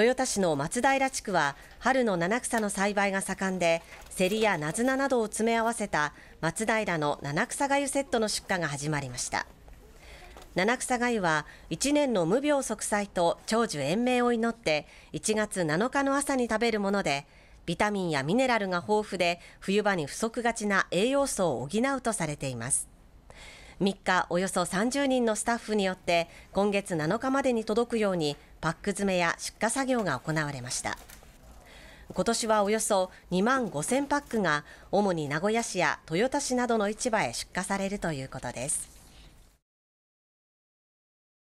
豊田市の松平地区は春の七草の栽培が盛んでセリやナズナなどを詰め合わせた松平の七草がゆセットの出荷が始まりました七草がゆは1年の無病息災と長寿延命を祈って1月7日の朝に食べるものでビタミンやミネラルが豊富で冬場に不足がちな栄養素を補うとされています3日およそ30人のスタッフによって今月7日までに届くようにパック詰めや出荷作業が行われました今年はおよそ2万5000パックが主に名古屋市や豊田市などの市場へ出荷されるということです